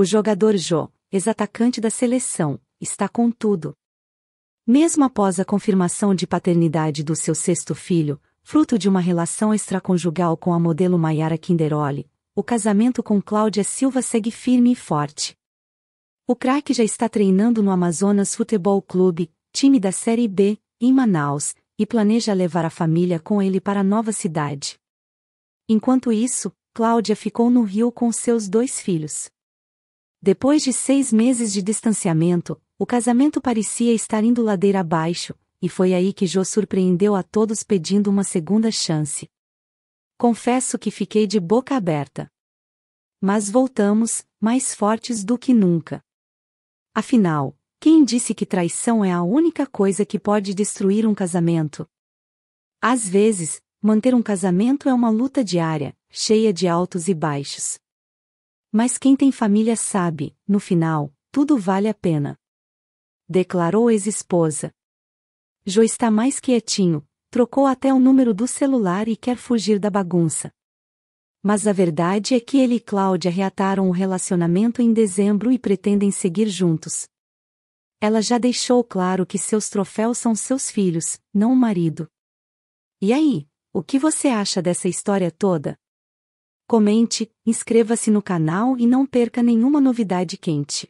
O jogador Jô, ex-atacante da seleção, está com tudo. Mesmo após a confirmação de paternidade do seu sexto filho, fruto de uma relação extraconjugal com a modelo Maiara Kinderoli, o casamento com Cláudia Silva segue firme e forte. O craque já está treinando no Amazonas Futebol Clube, time da Série B, em Manaus, e planeja levar a família com ele para a nova cidade. Enquanto isso, Cláudia ficou no Rio com seus dois filhos. Depois de seis meses de distanciamento, o casamento parecia estar indo ladeira abaixo, e foi aí que Jo surpreendeu a todos pedindo uma segunda chance. Confesso que fiquei de boca aberta. Mas voltamos, mais fortes do que nunca. Afinal, quem disse que traição é a única coisa que pode destruir um casamento? Às vezes, manter um casamento é uma luta diária, cheia de altos e baixos. Mas quem tem família sabe, no final, tudo vale a pena. Declarou ex-esposa. Jo está mais quietinho, trocou até o número do celular e quer fugir da bagunça. Mas a verdade é que ele e Cláudia reataram o relacionamento em dezembro e pretendem seguir juntos. Ela já deixou claro que seus troféus são seus filhos, não o marido. E aí, o que você acha dessa história toda? comente, inscreva-se no canal e não perca nenhuma novidade quente.